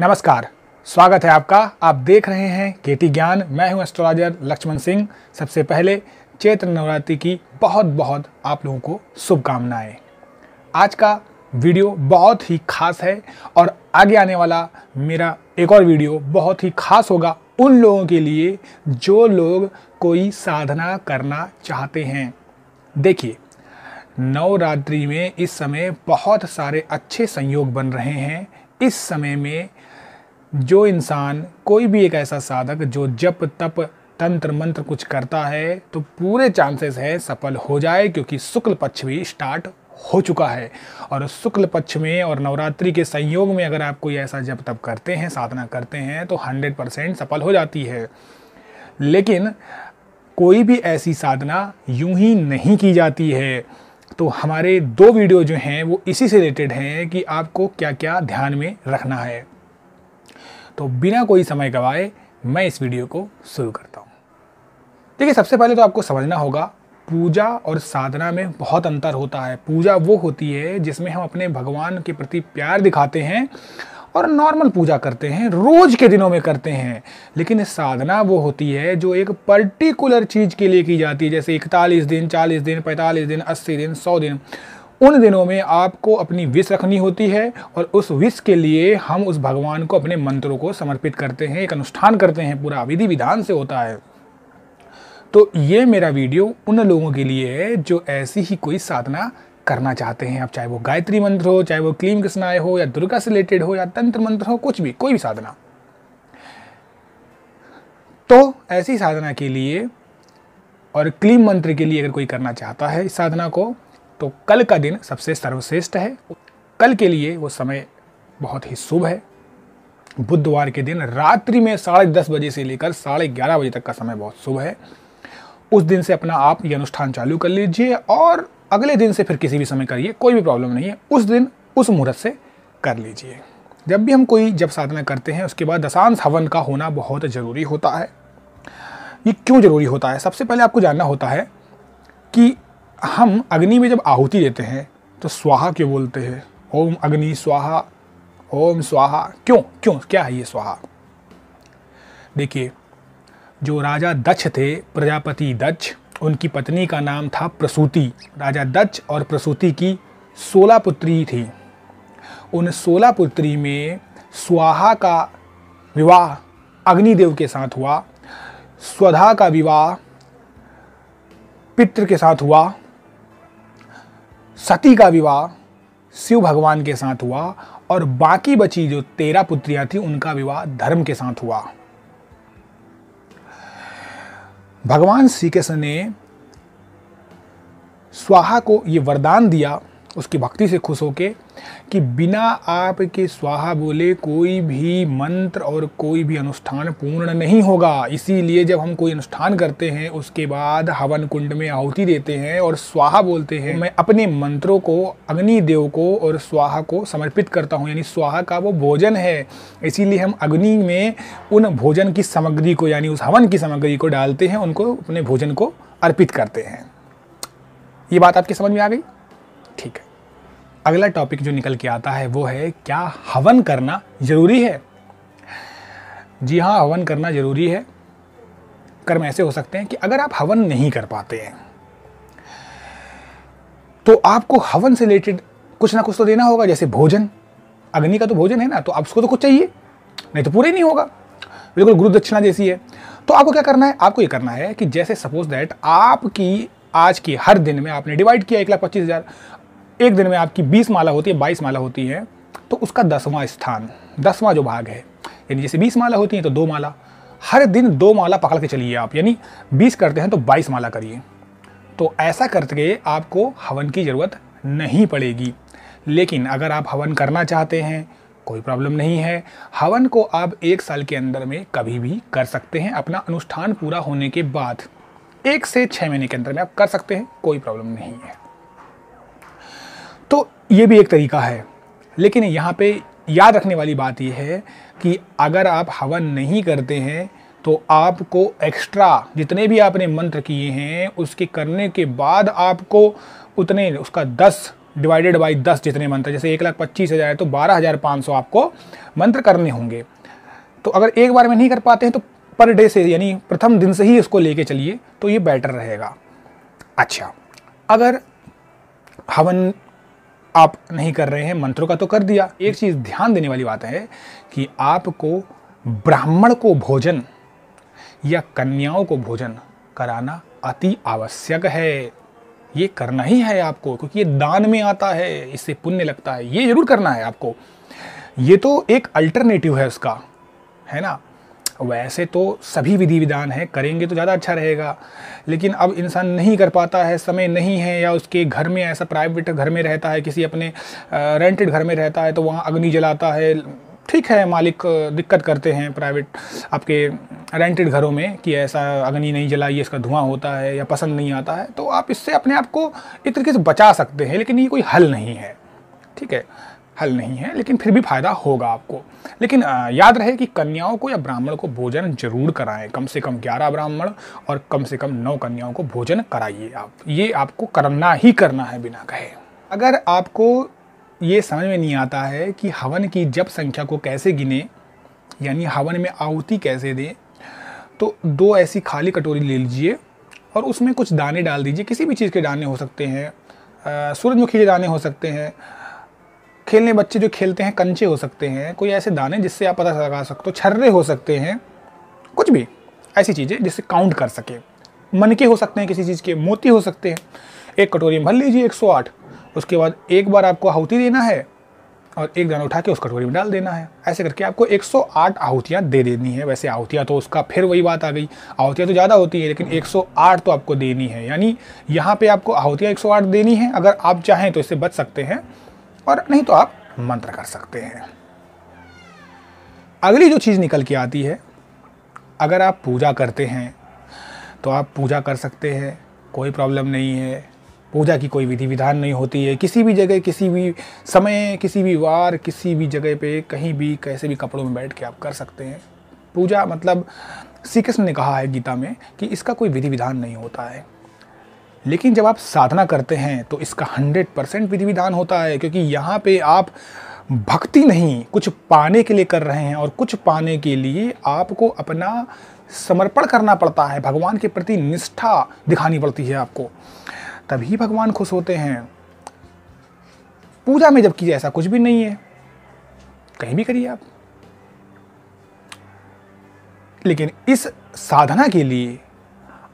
नमस्कार स्वागत है आपका आप देख रहे हैं केटी ज्ञान मैं हूं एस्ट्रोलॉजर लक्ष्मण सिंह सबसे पहले चैत्र नवरात्रि की बहुत बहुत आप लोगों को शुभकामनाएं आज का वीडियो बहुत ही खास है और आगे आने वाला मेरा एक और वीडियो बहुत ही खास होगा उन लोगों के लिए जो लोग कोई साधना करना चाहते हैं देखिए नवरात्रि में इस समय बहुत सारे अच्छे संयोग बन रहे हैं इस समय में जो इंसान कोई भी एक ऐसा साधक जो जप तप तंत्र मंत्र कुछ करता है तो पूरे चांसेस है सफल हो जाए क्योंकि शुक्ल पक्ष भी स्टार्ट हो चुका है और शुक्ल पक्ष में और नवरात्रि के संयोग में अगर आप कोई ऐसा जब तब करते हैं साधना करते हैं तो 100 परसेंट सफल हो जाती है लेकिन कोई भी ऐसी साधना यूं ही नहीं की जाती है तो हमारे दो वीडियो जो हैं वो इसी से रिलेटेड हैं कि आपको क्या क्या ध्यान में रखना है तो बिना कोई समय गवाए मैं इस वीडियो को शुरू करता हूँ देखिए सबसे पहले तो आपको समझना होगा पूजा और साधना में बहुत अंतर होता है पूजा वो होती है जिसमें हम अपने भगवान के प्रति प्यार दिखाते हैं और नॉर्मल पूजा करते हैं रोज के दिनों में करते हैं लेकिन साधना वो होती है जो एक पर्टिकुलर चीज़ के लिए की जाती है जैसे इकतालीस दिन चालीस दिन पैंतालीस दिन अस्सी दिन सौ दिन उन दिनों में आपको अपनी विष रखनी होती है और उस विष के लिए हम उस भगवान को अपने मंत्रों को समर्पित करते हैं एक अनुष्ठान करते हैं पूरा विधि विधान से होता है तो ये मेरा वीडियो उन लोगों के लिए है जो ऐसी ही कोई साधना करना चाहते हैं आप चाहे वो गायत्री मंत्र हो चाहे वो क्लीम कृष्णाय हो या दुर्गा से रिलेटेड हो या तंत्र मंत्र हो कुछ भी कोई भी साधना तो ऐसी साधना के लिए और क्लीम मंत्र के लिए अगर कोई करना चाहता है इस साधना को तो कल का दिन सबसे सर्वश्रेष्ठ है कल के लिए वो समय बहुत ही शुभ है बुधवार के दिन रात्रि में साढ़े दस बजे से लेकर साढ़े ग्यारह बजे तक का समय बहुत शुभ है उस दिन से अपना आप ये अनुष्ठान चालू कर लीजिए और अगले दिन से फिर किसी भी समय करिए कोई भी प्रॉब्लम नहीं है उस दिन उस मुहूर्त से कर लीजिए जब भी हम कोई जब साधना करते हैं उसके बाद दशांश हवन का होना बहुत ज़रूरी होता है ये क्यों ज़रूरी होता है सबसे पहले आपको जानना होता है कि हम अग्नि में जब आहुति देते हैं तो स्वाहा क्यों बोलते हैं ओम अग्नि स्वाहा ओम स्वाहा क्यों क्यों क्या है ये स्वाहा देखिए जो राजा दक्ष थे प्रजापति दक्ष उनकी पत्नी का नाम था प्रसूति राजा दक्ष और प्रसूति की सोलह पुत्री थी उन सोलह पुत्री में स्वाहा का विवाह अग्निदेव के साथ हुआ स्वधा का विवाह पित्र के साथ हुआ सती का विवाह शिव भगवान के साथ हुआ और बाकी बची जो तेरह पुत्रियां थी उनका विवाह धर्म के साथ हुआ भगवान श्री कृष्ण ने स्वाहा को ये वरदान दिया उसकी भक्ति से खुश होके कि बिना आपके स्वाहा बोले कोई भी मंत्र और कोई भी अनुष्ठान पूर्ण नहीं होगा इसीलिए जब हम कोई अनुष्ठान करते हैं उसके बाद हवन कुंड में आहुति देते हैं और स्वाहा बोलते हैं तो मैं अपने मंत्रों को अग्निदेव को और स्वाहा को समर्पित करता हूँ यानी स्वाहा का वो भोजन है इसीलिए हम अग्नि में उन भोजन की सामग्री को यानी उस हवन की सामग्री को डालते हैं उनको अपने भोजन को अर्पित करते हैं ये बात आपकी समझ में आ गई ठीक है अगला टॉपिक जो निकल के आता है वो है क्या हवन करना ज़रूरी है जी हाँ हवन करना ज़रूरी है कर्म ऐसे हो सकते हैं कि अगर आप हवन नहीं कर पाते हैं तो आपको हवन से रिलेटेड कुछ ना कुछ तो देना होगा जैसे भोजन अग्नि का तो भोजन है ना तो आप उसको तो कुछ चाहिए नहीं तो पूरे नहीं होगा बिल्कुल गुरु दक्षिणा जैसी है तो आपको क्या करना है आपको ये करना है कि जैसे सपोज दैट आपकी आज की हर दिन में आपने डिवाइड किया एक लाख पच्चीस हज़ार एक दिन में आपकी बीस माला होती है बाईस माला होती है तो उसका दसवां स्थान दसवां जो भाग है यानी जैसे बीस माला होती है तो दो माला हर दिन दो माला पकड़ के चलिए आप यानी बीस करते हैं तो बाईस माला करिए तो ऐसा करके आपको हवन की ज़रूरत नहीं पड़ेगी लेकिन अगर आप हवन करना चाहते हैं कोई प्रॉब्लम नहीं है हवन को आप एक साल के अंदर में कभी भी कर सकते हैं अपना अनुष्ठान पूरा होने के बाद एक से छः महीने के अंदर में आप कर सकते हैं कोई प्रॉब्लम नहीं है ये भी एक तरीका है लेकिन यहाँ पे याद रखने वाली बात यह है कि अगर आप हवन नहीं करते हैं तो आपको एक्स्ट्रा जितने भी आपने मंत्र किए हैं उसके करने के बाद आपको उतने उसका दस डिवाइडेड बाई दस जितने मंत्र जैसे एक लाख पच्चीस हज़ार है तो बारह हज़ार पाँच सौ आपको मंत्र करने होंगे तो अगर एक बार में नहीं कर पाते हैं तो पर डे से यानी प्रथम दिन से ही उसको लेके चलिए तो ये बेटर रहेगा अच्छा अगर हवन आप नहीं कर रहे हैं मंत्रों का तो कर दिया एक चीज़ ध्यान देने वाली बात है कि आपको ब्राह्मण को भोजन या कन्याओं को भोजन कराना अति आवश्यक है ये करना ही है आपको क्योंकि ये दान में आता है इससे पुण्य लगता है ये जरूर करना है आपको ये तो एक अल्टरनेटिव है उसका है ना वैसे तो सभी विधि विधान हैं करेंगे तो ज़्यादा अच्छा रहेगा लेकिन अब इंसान नहीं कर पाता है समय नहीं है या उसके घर में ऐसा प्राइवेट घर में रहता है किसी अपने रेंटेड घर में रहता है तो वहाँ अग्नि जलाता है ठीक है मालिक दिक्कत करते हैं प्राइवेट आपके रेंटेड घरों में कि ऐसा अग्नि नहीं जलाइए इसका धुआं होता है या पसंद नहीं आता है तो आप इससे अपने आप को एक तरीके से बचा सकते हैं लेकिन ये कोई हल नहीं है ठीक है हल नहीं है लेकिन फिर भी फ़ायदा होगा आपको लेकिन याद रहे कि कन्याओं को या ब्राह्मण को भोजन जरूर कराएं कम से कम ग्यारह ब्राह्मण और कम से कम नौ कन्याओं को भोजन कराइए आप ये आपको करना ही करना है बिना कहे अगर आपको ये समझ में नहीं आता है कि हवन की जप संख्या को कैसे गिने यानी हवन में आहुति कैसे दें तो दो ऐसी खाली कटोरी ले लीजिए और उसमें कुछ दाने डाल दीजिए किसी भी चीज़ के दाने हो सकते हैं सूरजमुखी के दाने हो सकते हैं खेलने बच्चे जो खेलते हैं कंचे हो सकते हैं कोई ऐसे दाने जिससे आप पता लगा सकते हो छर्रे हो सकते हैं कुछ भी ऐसी चीज़ें जिससे काउंट कर सके मन के हो सकते हैं किसी चीज़ के मोती हो सकते हैं एक कटोरी में भर लीजिए 108 उसके बाद एक बार आपको आहुति देना है और एक दाना उठा के उस कटोरी में डाल देना है ऐसे करके आपको 108 आहुतियाँ दे देनी है वैसे आहुतियाँ तो उसका फिर वही बात आ गई आहुतियाँ तो ज़्यादा होती है लेकिन 108 तो आपको देनी है यानी यहाँ पे आपको आहुतियाँ 108 देनी है अगर आप चाहें तो इससे बच सकते हैं और नहीं तो आप मंत्र कर सकते हैं अगली जो चीज़ निकल के आती है अगर आप पूजा करते हैं तो आप पूजा कर सकते हैं कोई प्रॉब्लम नहीं है पूजा की कोई विधि विधान नहीं होती है किसी भी जगह किसी भी समय किसी भी वार किसी भी जगह पे कहीं भी कैसे भी कपड़ों में बैठ के आप कर सकते हैं पूजा मतलब श्री कृष्ण ने कहा है गीता में कि इसका कोई विधि विधान नहीं होता है लेकिन जब आप साधना करते हैं तो इसका हंड्रेड परसेंट विधि विधान होता है क्योंकि यहाँ पे आप भक्ति नहीं कुछ पाने के लिए कर रहे हैं और कुछ पाने के लिए आपको अपना समर्पण करना पड़ता है भगवान के प्रति निष्ठा दिखानी पड़ती है आपको तभी भगवान खुश होते हैं पूजा में जब कीजिए ऐसा कुछ भी नहीं है कहीं भी करिए आप लेकिन इस साधना के लिए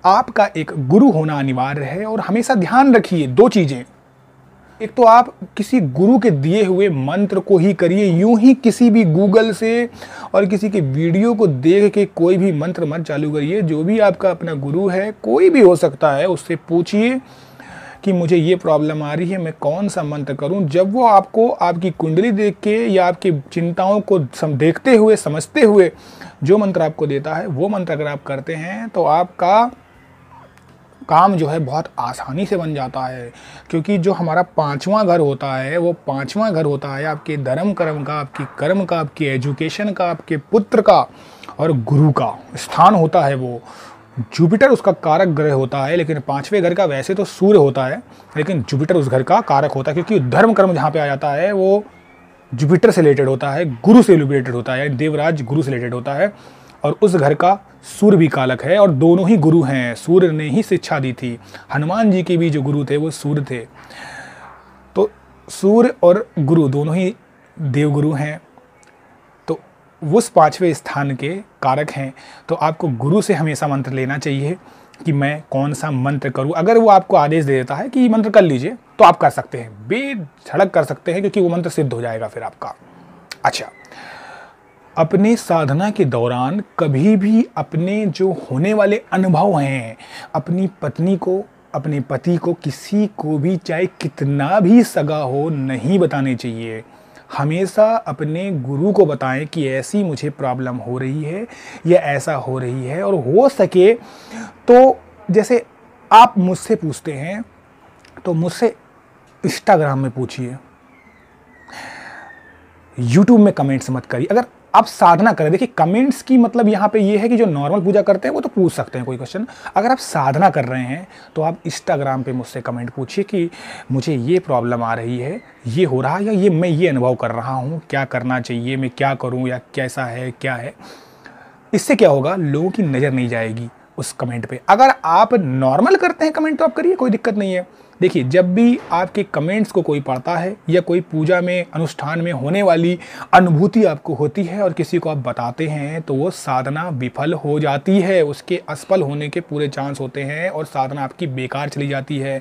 आपका एक गुरु होना अनिवार्य है और हमेशा ध्यान रखिए दो चीज़ें एक तो आप किसी गुरु के दिए हुए मंत्र को ही करिए यूं ही किसी भी गूगल से और किसी के वीडियो को देख के कोई भी मंत्र मत चालू करिए जो भी आपका अपना गुरु है कोई भी हो सकता है उससे पूछिए कि मुझे ये प्रॉब्लम आ रही है मैं कौन सा मंत्र करूं जब वो आपको आपकी कुंडली देख के या आपकी चिंताओं को सम देखते हुए समझते हुए जो मंत्र आपको देता है वो मंत्र अगर आप करते हैं तो आपका काम जो है बहुत आसानी से बन जाता है क्योंकि जो हमारा पांचवा घर होता है वो पाँचवा घर होता है आपके धर्म कर्म का आपकी कर्म का आपकी एजुकेशन का आपके पुत्र का और गुरु का स्थान होता है वो जुपिटर उसका कारक ग्रह होता है लेकिन पांचवे घर का वैसे तो सूर्य होता है लेकिन जुपिटर उस घर का कारक होता है क्योंकि धर्म कर्म जहाँ पे आ जाता है वो जुपिटर से रिलेटेड होता है गुरु से रिलेटेड होता है देवराज गुरु से रिलेटेड होता है और उस घर का सूर्य भी कालक है और दोनों ही गुरु हैं सूर्य ने ही शिक्षा दी थी हनुमान जी के भी जो गुरु थे वो सूर्य थे तो सूर्य और गुरु दोनों ही देवगुरु हैं तो उस पाँचवें स्थान के कारक हैं तो आपको गुरु से हमेशा मंत्र लेना चाहिए कि मैं कौन सा मंत्र करूं अगर वो आपको आदेश दे देता है कि मंत्र कर लीजिए तो आप कर सकते हैं बेझड़क कर सकते हैं क्योंकि वो मंत्र सिद्ध हो जाएगा फिर आपका अच्छा अपने साधना के दौरान कभी भी अपने जो होने वाले अनुभव हैं अपनी पत्नी को अपने पति को किसी को भी चाहे कितना भी सगा हो नहीं बताने चाहिए हमेशा अपने गुरु को बताएं कि ऐसी मुझे प्रॉब्लम हो रही है या ऐसा हो रही है और हो सके तो जैसे आप मुझसे पूछते हैं तो मुझसे इंस्टाग्राम में पूछिए यूट्यूब में कमेंट्स मत करिए अगर आप साधना करें देखिए कमेंट्स की मतलब यहाँ पे ये यह है कि जो नॉर्मल पूजा करते हैं वो तो पूछ सकते हैं कोई क्वेश्चन अगर आप साधना कर रहे हैं तो आप इंस्टाग्राम पे मुझसे कमेंट पूछिए कि मुझे ये प्रॉब्लम आ रही है ये हो रहा है या ये मैं ये अनुभव कर रहा हूँ क्या करना चाहिए मैं क्या करूँ या कैसा है क्या है इससे क्या होगा लोगों की नज़र नहीं जाएगी उस कमेंट पर अगर आप नॉर्मल करते हैं कमेंट तो आप करिए कोई दिक्कत नहीं है देखिए जब भी आपके कमेंट्स को कोई पढ़ता है या कोई पूजा में अनुष्ठान में होने वाली अनुभूति आपको होती है और किसी को आप बताते हैं तो वो साधना विफल हो जाती है उसके असफल होने के पूरे चांस होते हैं और साधना आपकी बेकार चली जाती है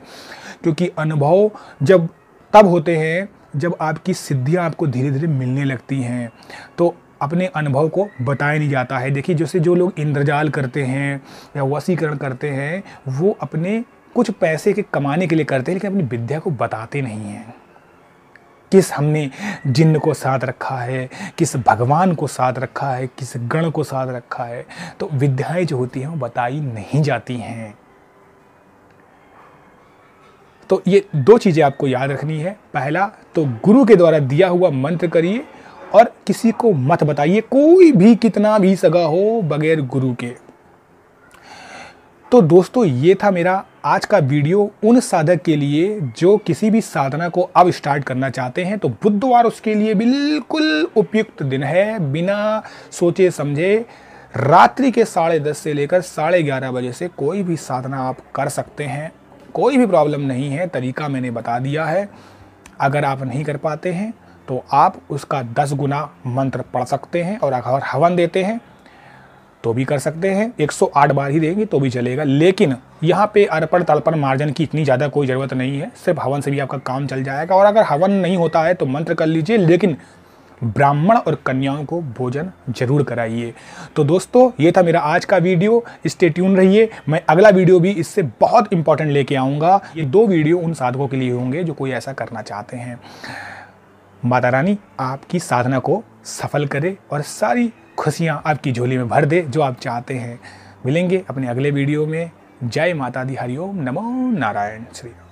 क्योंकि अनुभव जब तब होते हैं जब आपकी सिद्धियाँ आपको धीरे धीरे मिलने लगती हैं तो अपने अनुभव को बताया नहीं जाता है देखिए जैसे जो लोग इंद्रजाल करते हैं या वसीकरण करते हैं वो अपने कुछ पैसे के कमाने के लिए करते हैं लेकिन अपनी विद्या को बताते नहीं हैं किस हमने जिन्न को साथ रखा है किस भगवान को साथ रखा है किस गण को साथ रखा है तो विद्याएं जो होती हैं वो बताई नहीं जाती हैं तो ये दो चीज़ें आपको याद रखनी है पहला तो गुरु के द्वारा दिया हुआ मंत्र करिए और किसी को मत बताइए कोई भी कितना भी सगा हो बगैर गुरु के तो दोस्तों ये था मेरा आज का वीडियो उन साधक के लिए जो किसी भी साधना को अब स्टार्ट करना चाहते हैं तो बुधवार उसके लिए बिल्कुल उपयुक्त दिन है बिना सोचे समझे रात्रि के साढ़े दस से लेकर साढ़े ग्यारह बजे से कोई भी साधना आप कर सकते हैं कोई भी प्रॉब्लम नहीं है तरीका मैंने बता दिया है अगर आप नहीं कर पाते हैं तो आप उसका दस गुना मंत्र पढ़ सकते हैं और अगर हवन देते हैं तो भी कर सकते हैं 108 बार ही देंगे तो भी चलेगा लेकिन यहाँ पे अर्पण तर्पण मार्जन की इतनी ज़्यादा कोई ज़रूरत नहीं है सिर्फ हवन से भी आपका काम चल जाएगा और अगर हवन नहीं होता है तो मंत्र कर लीजिए लेकिन ब्राह्मण और कन्याओं को भोजन जरूर कराइए तो दोस्तों ये था मेरा आज का वीडियो स्टे ट्यून रहिए मैं अगला वीडियो भी इससे बहुत इंपॉर्टेंट लेके आऊँगा ये दो वीडियो उन साधकों के लिए होंगे जो कोई ऐसा करना चाहते हैं माता रानी आपकी साधना को सफल करे और सारी खुशियाँ आपकी झोली में भर दे जो आप चाहते हैं मिलेंगे अपने अगले वीडियो में जय माता दी हरिओम नमो नारायण श्री राम